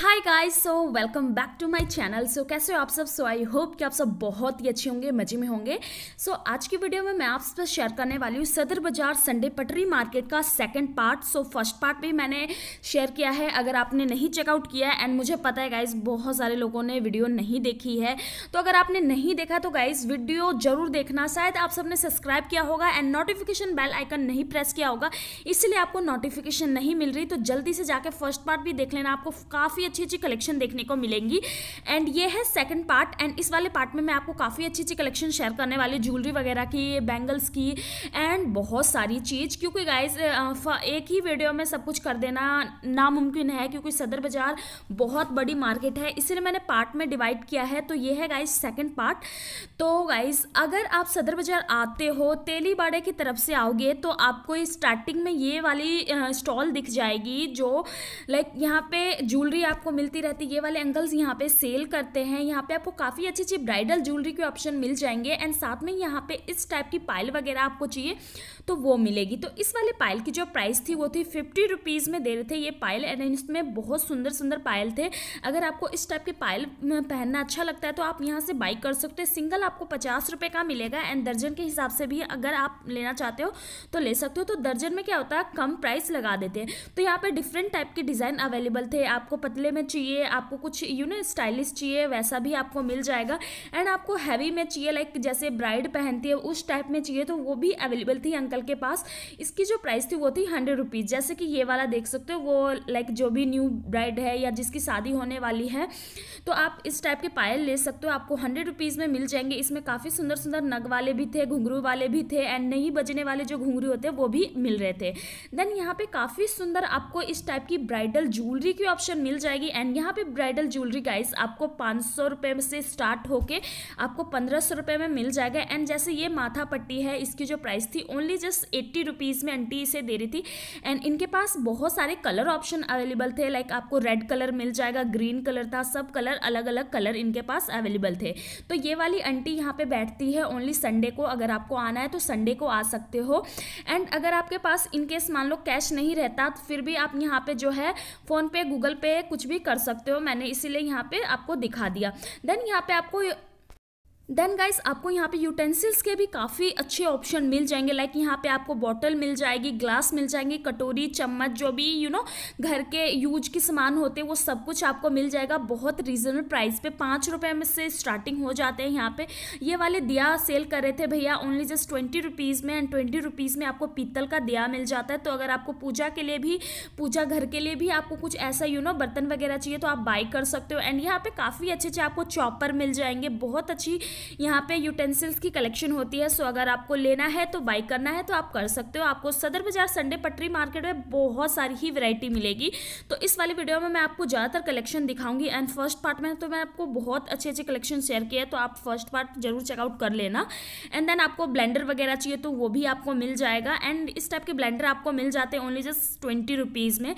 hi guys so welcome back to my channel so कैसे हो आप सब सो आई होप कि आप सब बहुत ही अच्छे होंगे मजे में होंगे सो so, आज की वीडियो में मैं आप सब शेयर करने वाली हूँ सदर बाजार संडे पटरी मार्केट का second part so first part भी मैंने शेयर किया है अगर आपने नहीं चेकआउट किया है एंड मुझे पता है गाइज बहुत सारे लोगों ने वीडियो नहीं देखी है तो अगर आपने नहीं देखा तो गाइज वीडियो जरूर देखना शायद आप सबने सब्सक्राइब किया होगा एंड नोटिफिकेशन बेल आइकन नहीं प्रेस किया होगा इसलिए आपको नोटिफिकेशन नहीं मिल रही तो जल्दी से जाके फर्स्ट पार्ट भी देख लेना आपको काफ़ी काफ़ी अच्छी अच्छी कलेक्शन देखने को मिलेंगी एंड ये है सेकंड पार्ट एंड इस वाले पार्ट में मैं आपको काफ़ी अच्छी अच्छी कलेक्शन शेयर करने वाली ज्वेलरी वगैरह की बैंगल्स की एंड बहुत सारी चीज़ क्योंकि गाइज एक ही वीडियो में सब कुछ कर देना नामुमकिन है क्योंकि सदर बाज़ार बहुत बड़ी मार्केट है इसलिए मैंने पार्ट में डिवाइड किया है तो ये है गाइज सेकेंड पार्ट तो गाइज अगर आप सदर बाज़ार आते हो तेलीबाड़े की तरफ से आओगे तो आपको स्टार्टिंग में ये वाली स्टॉल दिख जाएगी जो लाइक यहाँ पे ज्वेलरी आपको मिलती रहती है ये वाले अंकल्स यहाँ पे सेल करते हैं यहाँ पे आपको काफ़ी अच्छी अच्छी ब्राइडल ज्वेलरी के ऑप्शन मिल जाएंगे एंड साथ में यहाँ पे इस टाइप की पाइल वगैरह आपको चाहिए तो वो मिलेगी तो इस वाले पायल की जो प्राइस थी वो थी फिफ्टी रुपीज़ में दे रहे थे ये पायल एंड इसमें बहुत सुंदर सुंदर पायल थे अगर आपको इस टाइप के पायल पहनना अच्छा लगता है तो आप यहाँ से बाई कर सकते हो सिंगल आपको पचास रुपये का मिलेगा एंड दर्जन के हिसाब से भी अगर आप लेना चाहते हो तो ले सकते हो तो दर्जन में क्या होता है कम प्राइस लगा देते हैं तो यहाँ पर डिफरेंट टाइप के डिज़ाइन अवेलेबल थे आपको पतले खुले में चाहिए आपको कुछ यू नो स्टाइलिश चाहिए वैसा भी आपको मिल जाएगा एंड आपको हैवी में चाहिए लाइक जैसे ब्राइड पहनती है उस टाइप में चाहिए तो वो भी अवेलेबल थी अंकल के पास इसकी जो प्राइस थी वो थी हंड्रेड रुपीज़ जैसे कि ये वाला देख सकते हो वो लाइक जो भी न्यू ब्राइड है या जिसकी शादी होने वाली है तो आप इस टाइप के पायल ले सकते हो आपको हंड्रेड रुपीज़ में मिल जाएंगे इसमें काफ़ी सुंदर सुंदर नग वाले भी थे घुंघरू वाले भी थे एंड नहीं बजने वाले जो घुंघरू होते वो भी मिल रहे थे देन यहाँ पे काफ़ी सुंदर आपको इस टाइप की ब्राइडल ज्वेलरी की ऑप्शन मिल जाएगी जाएगी एंड यहाँ पे ब्राइडल ज्वेलरी गाइस आपको पाँच सौ रुपये से स्टार्ट होके आपको पंद्रह सौ रुपये में मिल जाएगा एंड जैसे ये माथा पट्टी है इसकी जो प्राइस थी ओनली जस्ट एट्टी रुपीज़ में आंटी इसे दे रही थी एंड इनके पास बहुत सारे कलर ऑप्शन अवेलेबल थे लाइक आपको रेड कलर मिल जाएगा ग्रीन कलर था सब कलर अलग अलग कलर इनके पास अवेलेबल थे तो ये वाली आंटी यहाँ पे बैठती है ओनली संडे को अगर आपको आना है तो संडे को आ सकते हो एंड अगर आपके पास इनकेस मान लो कैश नहीं रहता तो फिर भी आप यहाँ पे जो है फोन पे गूगल पे कुछ भी कर सकते हो मैंने इसीलिए यहाँ पे आपको दिखा दिया देन यहाँ पे आपको देन गाइस आपको यहाँ पे यूटेंसिल्स के भी काफ़ी अच्छे ऑप्शन मिल जाएंगे लाइक like यहाँ पे आपको बॉटल मिल जाएगी ग्लास मिल जाएंगे कटोरी चम्मच जो भी यू you नो know, घर के यूज के सामान होते हैं वो सब कुछ आपको मिल जाएगा बहुत रीजनेबल प्राइस पे पाँच रुपये में से स्टार्टिंग हो जाते हैं यहाँ पे ये वाले दिया सेल कर रहे थे भैया ओनली जस्ट ट्वेंटी रुपीज़ में एंड ट्वेंटी रुपीज़ में आपको पीतल का दिया मिल जाता है तो अगर आपको पूजा के लिए भी पूजा घर के लिए भी आपको कुछ ऐसा यू नो बर्तन वगैरह चाहिए तो आप बाई कर सकते हो एंड यहाँ पर काफ़ी अच्छे अच्छे आपको चॉपर मिल जाएंगे बहुत अच्छी यहाँ पे यूटेंसिल्स की कलेक्शन होती है सो अगर आपको लेना है तो बाई करना है तो आप कर सकते हो आपको सदर बाजार संडे पटरी मार्केट में बहुत सारी ही वैरायटी मिलेगी तो इस वाली वीडियो में मैं आपको ज़्यादातर कलेक्शन दिखाऊंगी एंड फर्स्ट पार्ट में तो मैं आपको बहुत अच्छे अच्छे कलेक्शन शेयर किया है तो आप फर्स्ट पार्ट जरूर चेकआउट कर लेना एंड देन आपको ब्लेंडर वगैरह चाहिए तो वो भी आपको मिल जाएगा एंड इस टाइप के ब्लेंडर आपको मिल जाते हैं ओनली जस्ट ट्वेंटी रुपीज़ में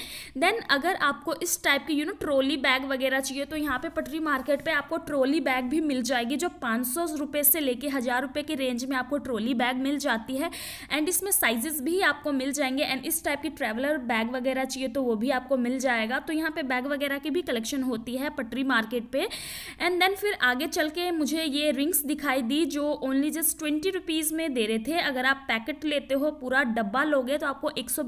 देन अगर आपको इस टाइप की यू नो ट्रोली बैग वगैरह चाहिए तो यहाँ पे पटरी मार्केट पे आपको ट्रोली बैग भी मिल जाएगी जो पाँच सौ रुपये से लेके हज़ार रुपये के रेंज में आपको ट्रॉली बैग मिल जाती है एंड इसमें साइजेस भी आपको मिल जाएंगे एंड इस टाइप की ट्रैवलर बैग वगैरह चाहिए तो वो भी आपको मिल जाएगा तो यहाँ पे बैग वगैरह की भी कलेक्शन होती है पटरी मार्केट पे एंड देन फिर आगे चल के मुझे ये रिंग्स दिखाई दी जो ओनली जस्ट ट्वेंटी रुपीज़ में दे रहे थे अगर आप पैकेट लेते हो पूरा डब्बा लोगे तो आपको एक सौ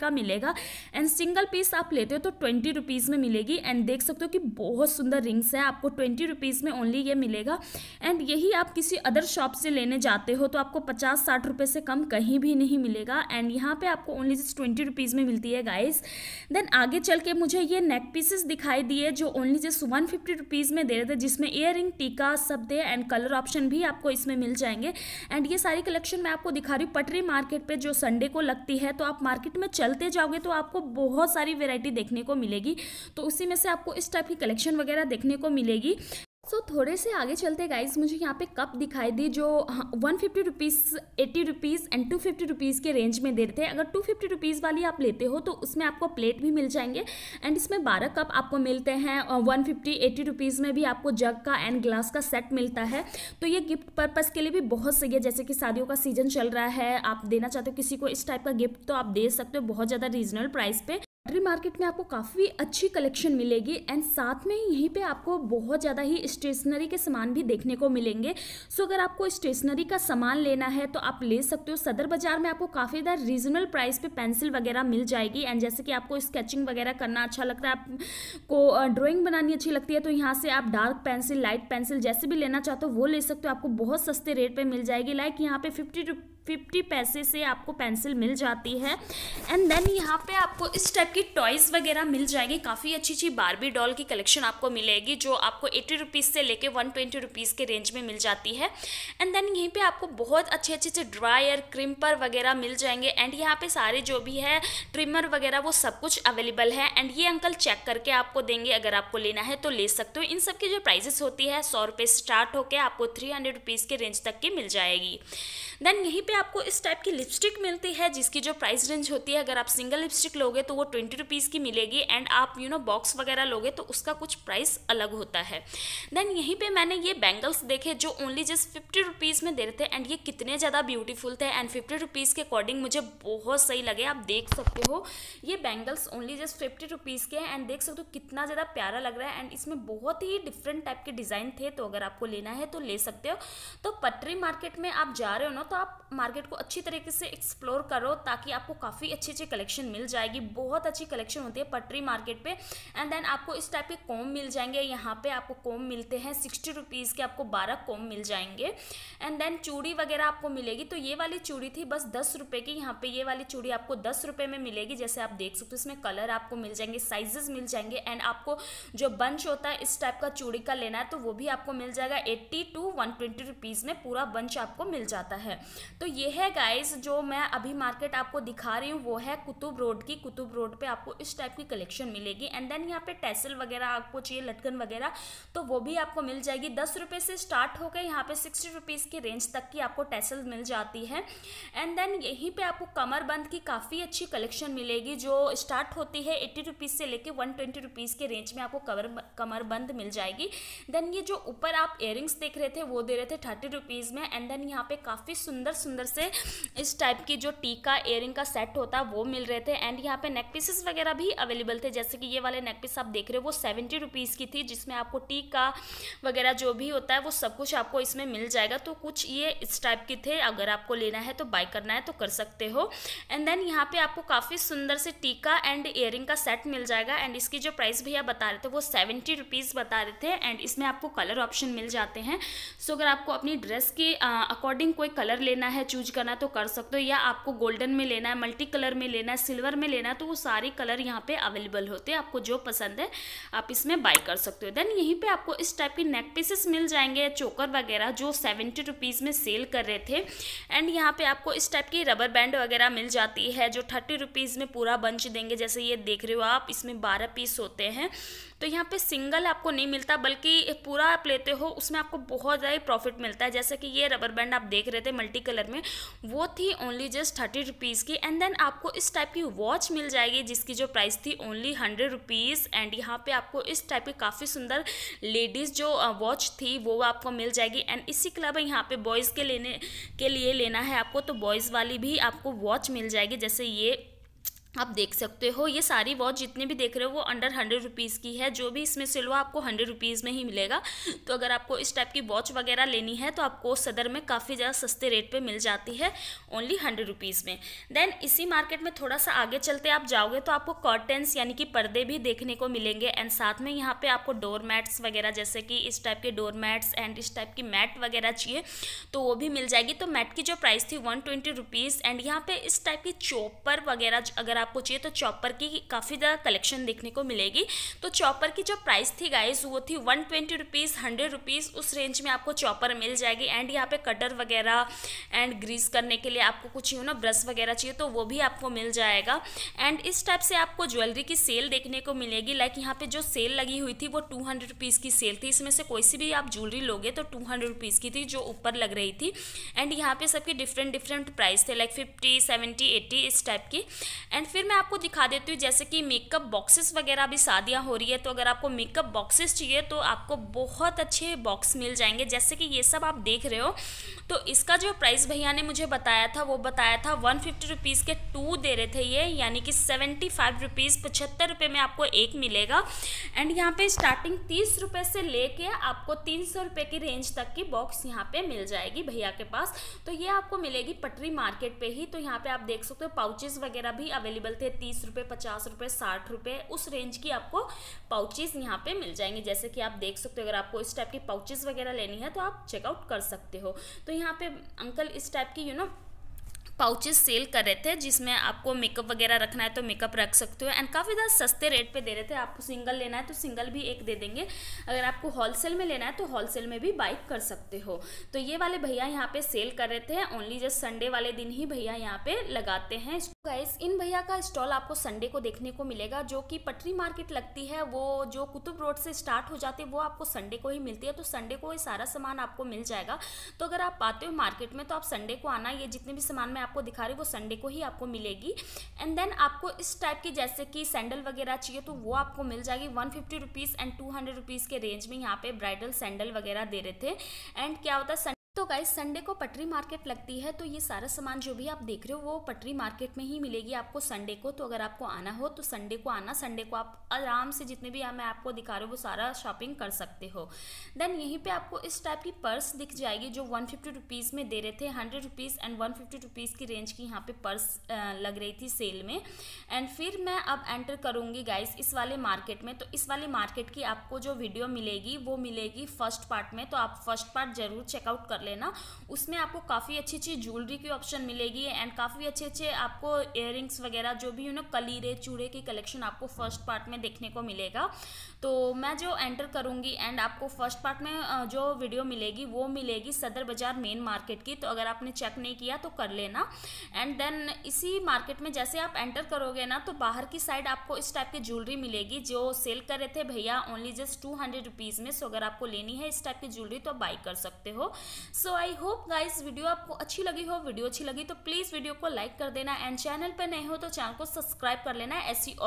का मिलेगा एंड सिंगल पीस आप लेते हो तो ट्वेंटी रुपीज़ में मिलेगी एंड देख सकते हो कि बहुत सुंदर रिंग्स है आपको ट्वेंटी रुपीज़ में ओनली ये मिलेगा एंड एंड यही आप किसी अदर शॉप से लेने जाते हो तो आपको पचास साठ रुपये से कम कहीं भी नहीं मिलेगा एंड यहाँ पे आपको ओनली जस्ट ट्वेंटी रुपीज़ में मिलती है गाइस देन आगे चल के मुझे ये नेक पीसेस दिखाई दिए जो only just one fifty rupees में दे रहे थे जिसमें ईयर टीका सब दे एंड कलर ऑप्शन भी आपको इसमें मिल जाएंगे एंड ये सारी कलेक्शन मैं आपको दिखा रही हूँ पटरी मार्केट पर जो संडे को लगती है तो आप मार्केट में चलते जाओगे तो आपको बहुत सारी वेराइटी देखने को मिलेगी तो उसी में से आपको इस टाइप की कलेक्शन वगैरह देखने को मिलेगी सो so, थोड़े से आगे चलते गाइज मुझे यहाँ पे कप दिखाई दी जो one fifty rupees eighty rupees and two fifty rupees के रेंज में दे रहे थे अगर टू फिफ्टी रुपीज़ वाली आप लेते हो तो उसमें आपको प्लेट भी मिल जाएंगे एंड इसमें बारह कप आपको मिलते हैं और वन फिफ्टी एट्टी रुपीज़ में भी आपको जग का एंड ग्लास का सेट मिलता है तो ये गिफ्ट पर्पज़ के लिए भी बहुत सही है जैसे कि शादियों का सीजन चल रहा है आप देना चाहते हो किसी को इस टाइप का गिफ्ट तो आप दे सकते हो बहुत ज़्यादा रीजनल प्राइस पर एग्री मार्केट में आपको काफ़ी अच्छी कलेक्शन मिलेगी एंड साथ में यहीं पे आपको बहुत ज़्यादा ही स्टेशनरी के सामान भी देखने को मिलेंगे सो अगर आपको स्टेशनरी का सामान लेना है तो आप ले सकते हो सदर बाज़ार में आपको काफ़ी ज़्यादा रीजनेबल प्राइस पे पेंसिल वगैरह मिल जाएगी एंड जैसे कि आपको स्केचिंग वगैरह करना अच्छा लगता है आपको ड्रॉइंग बनानी अच्छी लगती है तो यहाँ से आप डार्क पेंसिल लाइट पेंसिल जैसे भी लेना चाहते हो वो ले सकते हो आपको बहुत सस्ते रेट पर मिल जाएगी लाइक यहाँ पे फिफ्टी फिफ्टी पैसे से आपको पेंसिल मिल जाती है एंड देन यहाँ पर आपको इस टाइप की टॉयज़ वगैरह मिल जाएगी काफ़ी अच्छी अच्छी बारबी डॉल की कलेक्शन आपको मिलेगी जो आपको एटी रुपीज़ से लेके वन ट्वेंटी रुपीज़ के रेंज में मिल जाती है एंड देन यहीं पे आपको बहुत अच्छे अच्छे अच्छे ड्रायर क्रिम्पर वगैरह मिल जाएंगे एंड यहाँ पे सारे जो भी है ट्रिमर वगैरह वो सब कुछ अवेलेबल है एंड ये अंकल चेक करके आपको देंगे अगर आपको लेना है तो ले सकते हो इन सब की जो प्राइजेस होती है सौ रुपये स्टार्ट होकर आपको थ्री हंड्रेड रुपीज़ के रेंज तक की मिल जाएगी देन यहीं पे आपको इस टाइप की लिपस्टिक मिलती है जिसकी जो प्राइस रेंज होती है अगर आप सिंगल लिपस्टिक लोगे तो वो ट्वेंटी रुपीज़ की मिलेगी एंड आप यू नो बॉक्स वगैरह लोगे तो उसका कुछ प्राइस अलग होता है देन यहीं पे मैंने ये बैंगल्स देखे जो ओनली जस्ट फिफ्टी रुपीज़ में दे रहे थे एंड ये कितने ज़्यादा ब्यूटीफुल थे एंड फिफ्टी रुपीज़ के अकॉर्डिंग मुझे बहुत सही लगे आप देख सकते हो ये bangles only just fifty rupees के हैं एंड देख सकते हो कितना ज़्यादा प्यारा लग रहा है एंड इसमें बहुत ही डिफरेंट टाइप के डिज़ाइन थे तो अगर आपको लेना है तो ले सकते हो तो पटरी मार्केट में आप जा रहे हो ना तो आप मार्केट को अच्छी तरीके से एक्सप्लोर करो ताकि आपको काफ़ी अच्छी अच्छी कलेक्शन मिल जाएगी बहुत अच्छी कलेक्शन होती है पटरी मार्केट पे एंड देन आपको इस टाइप के कॉम मिल जाएंगे यहाँ पे आपको कॉम मिलते हैं सिक्सटी रुपीज़ के आपको बारह कॉम मिल जाएंगे एंड देन चूड़ी वगैरह आपको मिलेगी तो ये वाली चूड़ी थी बस दस रुपये की यहाँ पर ये वाली चूड़ी आपको दस रुपये में मिलेगी जैसे आप देख सकते हो इसमें कलर आपको मिल जाएंगे साइजेस मिल जाएंगे एंड आपको जो बंच होता है इस टाइप का चूड़ी का लेना है तो वो भी आपको मिल जाएगा eighty to one twenty rupees में पूरा बंच आपको मिल जाता है तो ये है गाइस जो मैं अभी मार्केट आपको दिखा रही हूँ वो है कुतुब रोड की कुतुब रोड पे आपको इस टाइप की कलेक्शन मिलेगी एंड देन यहाँ पे टेसल वगैरह आपको चाहिए लटकन वगैरह तो वो भी आपको मिल जाएगी दस रुपये से स्टार्ट होकर यहाँ पे सिक्सटी रुपीज़ की रेंज तक की आपको टेसल मिल जाती है एंड देन यहीं पर आपको कमरबंद की काफ़ी अच्छी कलेक्शन मिलेगी जो स्टार्ट होती है एट्टी रुपीज़ से लेकर वन ट्वेंटी रुपीज़ के रेंज में आपको कवर कमरबंद मिल जाएगी देन ये जो ऊपर आप एयरिंग्स देख रहे थे वो दे रहे थे थर्टी रुपीज़ में एंड देन यहाँ पे काफ़ी सुंदर सुंदर से इस टाइप की जो टीका एयरिंग का सेट होता है वो मिल रहे थे एंड यहाँ पे नेक पीसेस वगैरह भी अवेलेबल थे जैसे कि ये वाले नेक पीस आप देख रहे हो वो सेवेंटी रुपीज़ की थी जिसमें आपको टीका वगैरह जो भी होता है वो सब कुछ आपको इसमें मिल जाएगा तो कुछ ये इस टाइप के थे अगर आपको लेना है तो बाय करना है तो कर सकते हो एंड देन यहाँ पे आपको काफ़ी सुंदर से टीका एंड एयरिंग का सेट मिल जाएगा एंड इसकी जो प्राइस भैया बता रहे थे वो सेवेंटी रुपीज़ बता रहे थे एंड इसमें आपको कलर ऑप्शन मिल जाते हैं सो अगर आपको अपनी ड्रेस के अकॉर्डिंग कोई कलर कलर लेना है चूज करना तो कर सकते हो या आपको गोल्डन में लेना है मल्टी कलर में लेना है सिल्वर में लेना है तो वो सारे कलर यहाँ पे अवेलेबल होते हैं आपको जो पसंद है आप इसमें बाई कर सकते हो देन यहीं पे आपको इस टाइप के नेक पीसेस मिल जाएंगे चोकर वगैरह जो सेवेंटी रुपीज़ में सेल कर रहे थे एंड यहाँ पर आपको इस टाइप की रबर बैंड वगैरह मिल जाती है जो थर्टी रुपीज़ में पूरा बंच देंगे जैसे ये देख रहे हो आप इसमें बारह पीस होते हैं तो यहाँ पे सिंगल आपको नहीं मिलता बल्कि पूरा आप लेते हो उसमें आपको बहुत ज़्यादा प्रॉफिट मिलता है जैसे कि ये रबर बैंड आप देख रहे थे मल्टी कलर में वो थी ओनली जस्ट थर्टी रुपीज़ की एंड देन आपको इस टाइप की वॉच मिल जाएगी जिसकी जो प्राइस थी ओनली हंड्रेड रुपीज़ एंड यहाँ पर आपको इस टाइप की काफ़ी सुंदर लेडीज़ जो वॉच थी वो आपको मिल जाएगी एंड इसी के अलावा यहाँ पे बॉयज़ के लेने के लिए लेना है आपको तो बॉयज़ वाली भी आपको वॉच मिल जाएगी जैसे ये आप देख सकते हो ये सारी वॉच जितने भी देख रहे हो वो अंडर हंड्रेड रुपीज़ की है जो भी इसमें सिलवा आपको हंड्रेड रुपीज़ में ही मिलेगा तो अगर आपको इस टाइप की वॉच वगैरह लेनी है तो आपको सदर में काफ़ी ज़्यादा सस्ते रेट पे मिल जाती है ओनली हंड्रेड रुपीज़ में देन इसी मार्केट में थोड़ा सा आगे चलते आप जाओगे तो आपको कॉटन्स यानी कि पर्दे भी देखने को मिलेंगे एंड साथ में यहाँ पर आपको डोर मैट्स वगैरह जैसे कि इस टाइप के डोर मैट्स एंड इस टाइप की मैट वगैरह चाहिए तो वो भी मिल जाएगी तो मैट की जो प्राइस थी वन ट्वेंटी एंड यहाँ पर इस टाइप की चोपर वगैरह अगर आपको चाहिए तो चॉपर की काफ़ी ज़्यादा कलेक्शन देखने को मिलेगी तो चॉपर की जो प्राइस थी गाइस वो थी one twenty rupees hundred rupees उस रेंज में आपको चॉपर मिल जाएगी एंड यहाँ पे कटर वगैरह एंड ग्रीस करने के लिए आपको कुछ यू ना ब्रश वगैरह चाहिए तो वो भी आपको मिल जाएगा एंड इस टाइप से आपको ज्वेलरी की सेल देखने को मिलेगी लाइक like यहाँ पे जो सेल लगी हुई थी वो टू हंड्रेड रुपीज़ की सेल थी इसमें से कोई सी भी आप ज्वेलरी लोगे तो टू हंड्रेड रुपीज़ की थी जो ऊपर लग रही थी एंड यहाँ पे सबकी डिफरेंट डिफरेंट प्राइस थे लाइक फिफ्टी सेवेंटी एट्टी इस टाइप की एंड फिर मैं आपको दिखा देती हूँ जैसे कि मेकअप बॉक्सेस वगैरह भी शादियाँ हो रही है तो अगर आपको मेकअप बॉक्सेस चाहिए तो आपको बहुत अच्छे बॉक्स मिल जाएंगे जैसे कि ये सब आप देख रहे हो तो इसका जो प्राइस भैया ने मुझे बताया था वो बताया था वन फिफ्टी के टू दे रहे थे ये यानी कि सेवेंटी फाइव रुपीज़ पचहत्तर रुपये में आपको एक मिलेगा एंड यहाँ पे स्टार्टिंग तीस रुपये से लेके आपको तीन सौ रुपये की रेंज तक की बॉक्स यहाँ पे मिल जाएगी भैया के पास तो ये आपको मिलेगी पटरी मार्केट पे ही तो यहाँ पे आप देख सकते हो पाउचेज वगैरह भी अवेलेबल अवेलेबल थे तीस रुपये पचास रुपये साठ रुपये उस रेंज की आपको पाउचेज़ यहाँ पे मिल जाएंगे जैसे कि आप देख सकते हो अगर आपको इस टाइप की पाउचेज़ वगैरह लेनी है तो आप चेकआउट कर सकते हो तो यहाँ पे अंकल इस टाइप की you you know know, pouches sale कर रहे थे जिसमें आपको मेकअप वगैरह रखना है तो मेकअप रख सकते हो एंड काफ़ी ज़्यादा सस्ते रेट पे दे रहे थे आपको सिंगल लेना है तो सिंगल भी एक दे देंगे अगर आपको होलसेल में लेना है तो होलसेल में भी बाइक कर सकते हो तो ये वाले भैया यहाँ पे सेल कर रहे थे ओनली जस्ट संडे वाले दिन ही भैया यहाँ पे लगाते हैं गाइस इन भैया का स्टॉल आपको संडे को देखने को मिलेगा जो कि पटरी मार्केट लगती है वो जो कुतुब रोड से स्टार्ट हो जाती है वो आपको संडे को ही मिलती है तो संडे को ये सारा सामान आपको मिल जाएगा तो अगर आप आते हो मार्केट में तो आप संडे को आना ये जितने भी सामान मैं आपको दिखा रही हूँ वो संडे को ही आपको मिलेगी एंड देन आपको इस टाइप की जैसे कि सैंडल वगैरह चाहिए तो वो आपको मिल जाएगी one fifty rupees and two hundred rupees के रेंज में यहाँ पे ब्राइडल सैंडल वगैरह दे रहे थे एंड क्या होता है तो गाइज संडे को पटरी मार्केट लगती है तो ये सारा सामान जो भी आप देख रहे हो वो पटरी मार्केट में ही मिलेगी आपको संडे को तो अगर आपको आना हो तो संडे को आना संडे को आप आराम से जितने भी मैं आपको दिखा रहा हूँ वो सारा शॉपिंग कर सकते हो देन यहीं पे आपको इस टाइप की पर्स दिख जाएगी जो वन फिफ्टी में दे रहे थे hundred rupees and one fifty की रेंज की यहाँ पे पर्स लग रही थी सेल में एंड फिर मैं अब एंटर करूँगी गाइज इस वाले मार्केट में तो इस वाले मार्केट की आपको जो वीडियो मिलेगी वो मिलेगी फर्स्ट पार्ट में तो आप फर्स्ट पार्ट जरूर चेकआउट कर लेना उसमें आपको काफ़ी अच्छी अच्छी ज्वेलरी की ऑप्शन मिलेगी एंड काफ़ी अच्छे अच्छे आपको इयर वगैरह जो भी यू नो कलीरे चूड़े की कलेक्शन आपको फर्स्ट पार्ट में देखने को मिलेगा तो मैं जो एंटर करूँगी एंड आपको फर्स्ट पार्ट में जो वीडियो मिलेगी वो मिलेगी सदर बाज़ार मेन मार्केट की तो अगर आपने चेक नहीं किया तो कर लेना एंड देन इसी मार्केट में जैसे आप एंटर करोगे ना तो बाहर की साइड आपको इस टाइप की ज्वेलरी मिलेगी जो सेल कर रहे थे भैया only just two hundred rupees में सो अगर आपको लेनी है इस टाइप की ज्वेलरी तो बाई कर सकते हो so I hope guys video आपको अच्छी लगी हो वीडियो अच्छी लगी तो प्लीज़ वीडियो को लाइक कर देना एंड चैनल पर नए हो तो चैनल को सब्सक्राइब कर लेना ऐसी और